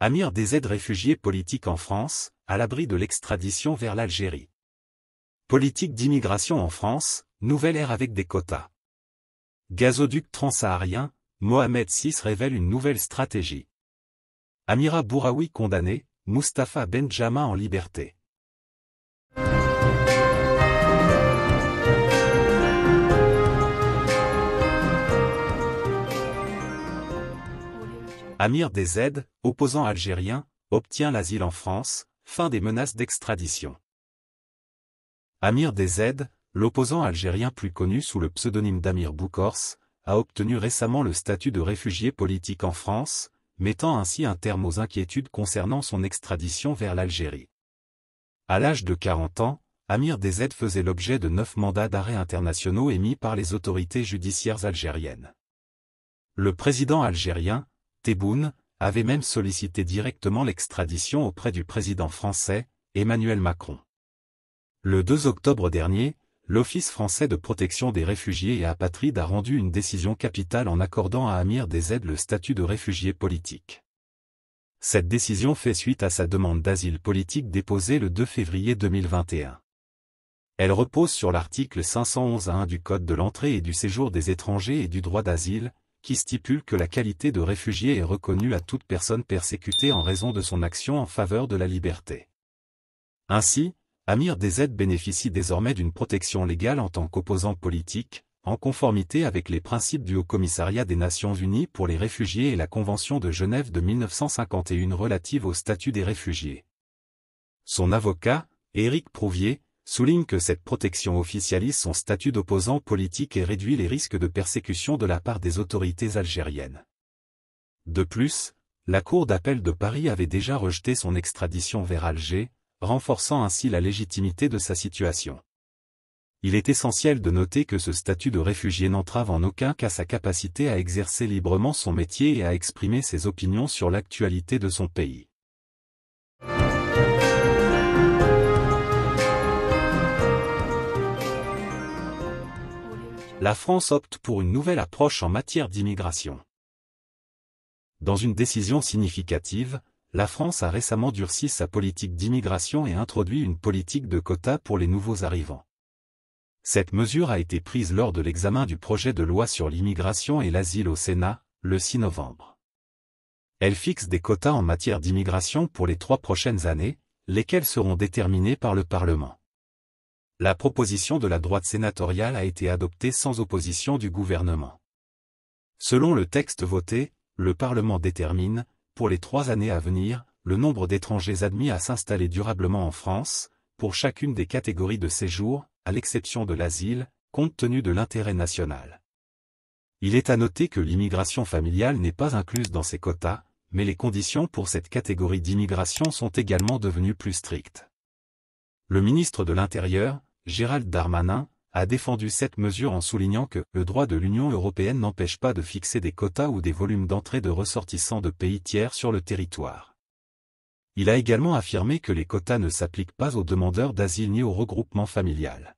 Amir des aides réfugiés politiques en France, à l'abri de l'extradition vers l'Algérie. Politique d'immigration en France, nouvelle ère avec des quotas. Gazoduc transsaharien, Mohamed VI révèle une nouvelle stratégie. Amira Bouraoui condamné, Mustapha Benjamin en liberté. Amir DZ, opposant algérien, obtient l'asile en France, fin des menaces d'extradition. Amir DZ, l'opposant algérien plus connu sous le pseudonyme d'Amir Boukors, a obtenu récemment le statut de réfugié politique en France, mettant ainsi un terme aux inquiétudes concernant son extradition vers l'Algérie. À l'âge de 40 ans, Amir DZ faisait l'objet de neuf mandats d'arrêt internationaux émis par les autorités judiciaires algériennes. Le président algérien, Théboune avait même sollicité directement l'extradition auprès du président français, Emmanuel Macron. Le 2 octobre dernier, l'Office français de protection des réfugiés et apatrides a rendu une décision capitale en accordant à Amir des aides le statut de réfugié politique. Cette décision fait suite à sa demande d'asile politique déposée le 2 février 2021. Elle repose sur l'article 511-1 du Code de l'entrée et du séjour des étrangers et du droit d'asile, qui stipule que la qualité de réfugié est reconnue à toute personne persécutée en raison de son action en faveur de la liberté. Ainsi, Amir DZ bénéficie désormais d'une protection légale en tant qu'opposant politique, en conformité avec les principes du Haut-Commissariat des Nations Unies pour les réfugiés et la Convention de Genève de 1951 relative au statut des réfugiés. Son avocat, Éric Prouvier, souligne que cette protection officialise son statut d'opposant politique et réduit les risques de persécution de la part des autorités algériennes. De plus, la Cour d'appel de Paris avait déjà rejeté son extradition vers Alger, renforçant ainsi la légitimité de sa situation. Il est essentiel de noter que ce statut de réfugié n'entrave en aucun cas sa capacité à exercer librement son métier et à exprimer ses opinions sur l'actualité de son pays. la France opte pour une nouvelle approche en matière d'immigration. Dans une décision significative, la France a récemment durci sa politique d'immigration et introduit une politique de quotas pour les nouveaux arrivants. Cette mesure a été prise lors de l'examen du projet de loi sur l'immigration et l'asile au Sénat, le 6 novembre. Elle fixe des quotas en matière d'immigration pour les trois prochaines années, lesquels seront déterminés par le Parlement la proposition de la droite sénatoriale a été adoptée sans opposition du gouvernement. Selon le texte voté, le Parlement détermine, pour les trois années à venir, le nombre d'étrangers admis à s'installer durablement en France, pour chacune des catégories de séjour, à l'exception de l'asile, compte tenu de l'intérêt national. Il est à noter que l'immigration familiale n'est pas incluse dans ces quotas, mais les conditions pour cette catégorie d'immigration sont également devenues plus strictes. Le ministre de l'Intérieur, Gérald Darmanin, a défendu cette mesure en soulignant que le droit de l'Union européenne n'empêche pas de fixer des quotas ou des volumes d'entrée de ressortissants de pays tiers sur le territoire. Il a également affirmé que les quotas ne s'appliquent pas aux demandeurs d'asile ni au regroupement familial.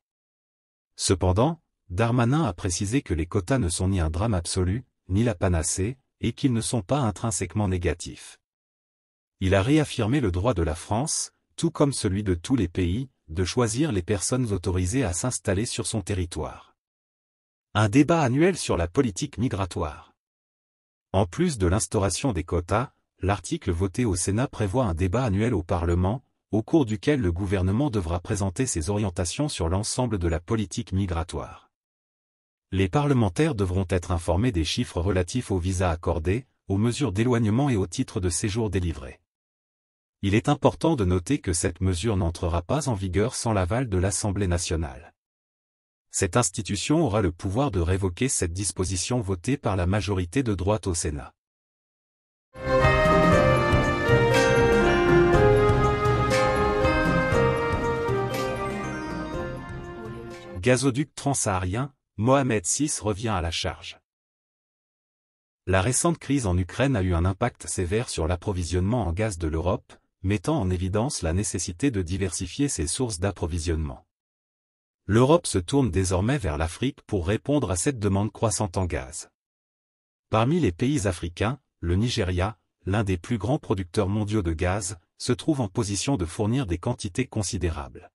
Cependant, Darmanin a précisé que les quotas ne sont ni un drame absolu, ni la panacée, et qu'ils ne sont pas intrinsèquement négatifs. Il a réaffirmé le droit de la France, tout comme celui de tous les pays, de choisir les personnes autorisées à s'installer sur son territoire. Un débat annuel sur la politique migratoire. En plus de l'instauration des quotas, l'article voté au Sénat prévoit un débat annuel au Parlement, au cours duquel le gouvernement devra présenter ses orientations sur l'ensemble de la politique migratoire. Les parlementaires devront être informés des chiffres relatifs aux visas accordés, aux mesures d'éloignement et aux titres de séjour délivrés il est important de noter que cette mesure n'entrera pas en vigueur sans l'aval de l'Assemblée nationale. Cette institution aura le pouvoir de révoquer cette disposition votée par la majorité de droite au Sénat. Gazoduc transsaharien, Mohamed VI revient à la charge. La récente crise en Ukraine a eu un impact sévère sur l'approvisionnement en gaz de l'Europe, mettant en évidence la nécessité de diversifier ses sources d'approvisionnement. L'Europe se tourne désormais vers l'Afrique pour répondre à cette demande croissante en gaz. Parmi les pays africains, le Nigeria, l'un des plus grands producteurs mondiaux de gaz, se trouve en position de fournir des quantités considérables.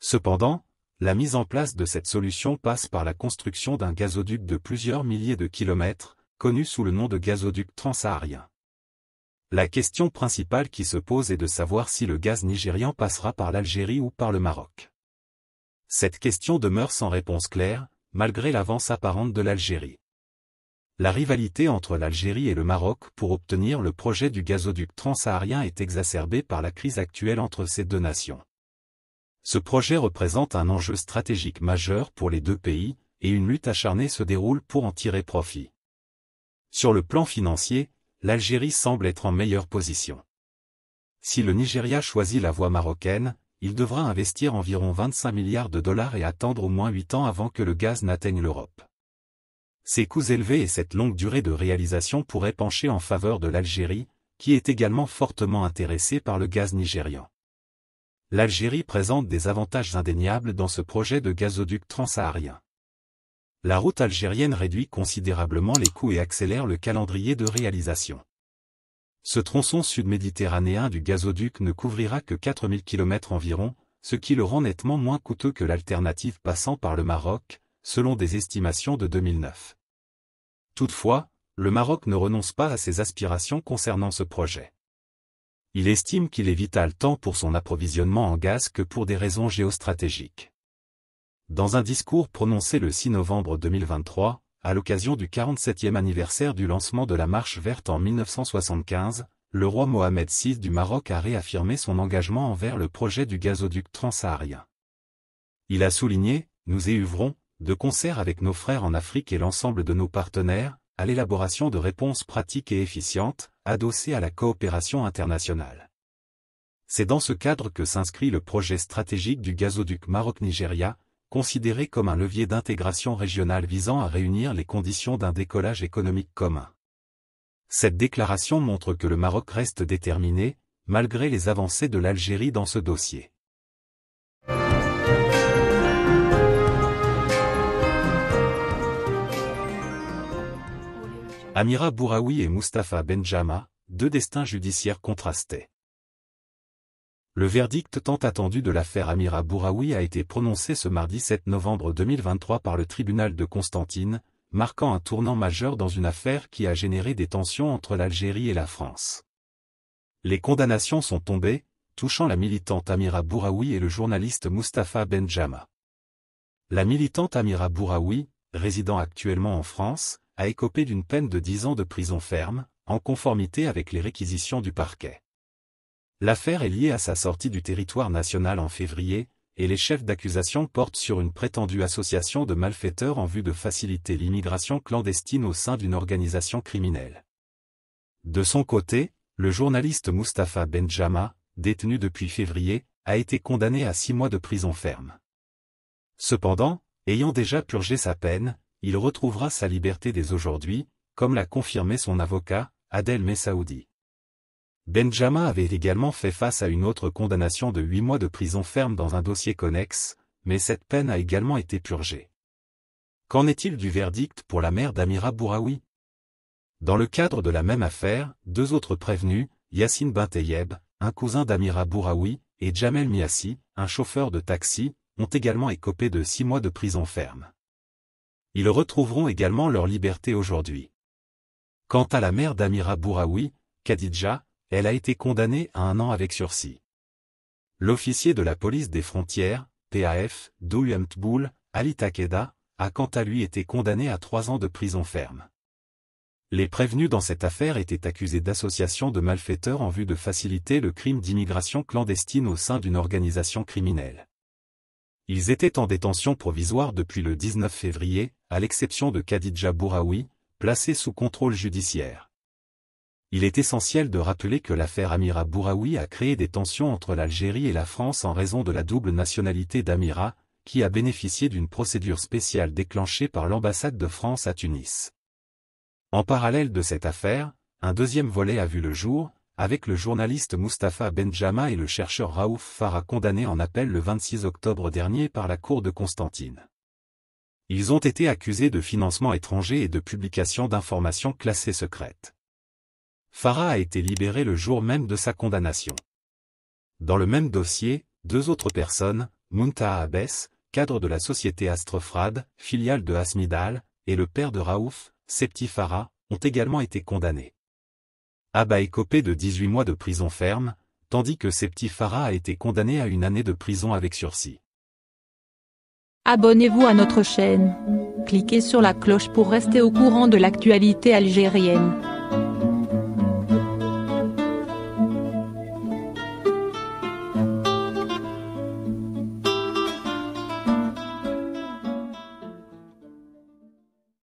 Cependant, la mise en place de cette solution passe par la construction d'un gazoduc de plusieurs milliers de kilomètres, connu sous le nom de gazoduc transsaharien. La question principale qui se pose est de savoir si le gaz nigérian passera par l'Algérie ou par le Maroc. Cette question demeure sans réponse claire, malgré l'avance apparente de l'Algérie. La rivalité entre l'Algérie et le Maroc pour obtenir le projet du gazoduc transsaharien est exacerbée par la crise actuelle entre ces deux nations. Ce projet représente un enjeu stratégique majeur pour les deux pays, et une lutte acharnée se déroule pour en tirer profit. Sur le plan financier, l'Algérie semble être en meilleure position. Si le Nigeria choisit la voie marocaine, il devra investir environ 25 milliards de dollars et attendre au moins 8 ans avant que le gaz n'atteigne l'Europe. Ces coûts élevés et cette longue durée de réalisation pourraient pencher en faveur de l'Algérie, qui est également fortement intéressée par le gaz nigérian. L'Algérie présente des avantages indéniables dans ce projet de gazoduc transsaharien la route algérienne réduit considérablement les coûts et accélère le calendrier de réalisation. Ce tronçon sud-méditerranéen du gazoduc ne couvrira que 4000 km environ, ce qui le rend nettement moins coûteux que l'alternative passant par le Maroc, selon des estimations de 2009. Toutefois, le Maroc ne renonce pas à ses aspirations concernant ce projet. Il estime qu'il est vital tant pour son approvisionnement en gaz que pour des raisons géostratégiques. Dans un discours prononcé le 6 novembre 2023, à l'occasion du 47e anniversaire du lancement de la Marche verte en 1975, le roi Mohamed VI du Maroc a réaffirmé son engagement envers le projet du gazoduc transsaharien. Il a souligné, nous œuvrons, de concert avec nos frères en Afrique et l'ensemble de nos partenaires, à l'élaboration de réponses pratiques et efficientes, adossées à la coopération internationale. C'est dans ce cadre que s'inscrit le projet stratégique du gazoduc Maroc-Nigeria, considéré comme un levier d'intégration régionale visant à réunir les conditions d'un décollage économique commun. Cette déclaration montre que le Maroc reste déterminé, malgré les avancées de l'Algérie dans ce dossier. Amira Bouraoui et Mustapha Benjama, deux destins judiciaires contrastés. Le verdict tant attendu de l'affaire Amira Bouraoui a été prononcé ce mardi 7 novembre 2023 par le tribunal de Constantine, marquant un tournant majeur dans une affaire qui a généré des tensions entre l'Algérie et la France. Les condamnations sont tombées, touchant la militante Amira Bouraoui et le journaliste Mustapha Benjama. La militante Amira Bouraoui, résidant actuellement en France, a écopé d'une peine de 10 ans de prison ferme, en conformité avec les réquisitions du parquet. L'affaire est liée à sa sortie du territoire national en février, et les chefs d'accusation portent sur une prétendue association de malfaiteurs en vue de faciliter l'immigration clandestine au sein d'une organisation criminelle. De son côté, le journaliste Mustafa Benjama, détenu depuis février, a été condamné à six mois de prison ferme. Cependant, ayant déjà purgé sa peine, il retrouvera sa liberté dès aujourd'hui, comme l'a confirmé son avocat, Adel Messaoudi. Benjamin avait également fait face à une autre condamnation de huit mois de prison ferme dans un dossier connexe, mais cette peine a également été purgée. Qu'en est-il du verdict pour la mère d'Amira Bouraoui Dans le cadre de la même affaire, deux autres prévenus, Yassine Binteyeb, un cousin d'Amira Bouraoui, et Jamel Miassi, un chauffeur de taxi, ont également écopé de six mois de prison ferme. Ils retrouveront également leur liberté aujourd'hui. Quant à la mère d'Amira Bouraoui, Khadija, elle a été condamnée à un an avec sursis. L'officier de la police des frontières, PAF, Douyemtboul, Ali Takeda, a quant à lui été condamné à trois ans de prison ferme. Les prévenus dans cette affaire étaient accusés d'association de malfaiteurs en vue de faciliter le crime d'immigration clandestine au sein d'une organisation criminelle. Ils étaient en détention provisoire depuis le 19 février, à l'exception de Khadija Bouraoui, placé sous contrôle judiciaire il est essentiel de rappeler que l'affaire Amira Bouraoui a créé des tensions entre l'Algérie et la France en raison de la double nationalité d'Amira, qui a bénéficié d'une procédure spéciale déclenchée par l'ambassade de France à Tunis. En parallèle de cette affaire, un deuxième volet a vu le jour, avec le journaliste Mustapha Benjama et le chercheur Raouf Farah condamnés en appel le 26 octobre dernier par la cour de Constantine. Ils ont été accusés de financement étranger et de publication d'informations classées secrètes. Farah a été libéré le jour même de sa condamnation. Dans le même dossier, deux autres personnes, Mounta Abès, cadre de la société Astrofrad, filiale de Asmidal, et le père de Raouf, Septi Farah, ont également été condamnés. Abba est copé de 18 mois de prison ferme, tandis que Septi Farah a été condamné à une année de prison avec sursis. Abonnez-vous à notre chaîne. Cliquez sur la cloche pour rester au courant de l'actualité algérienne.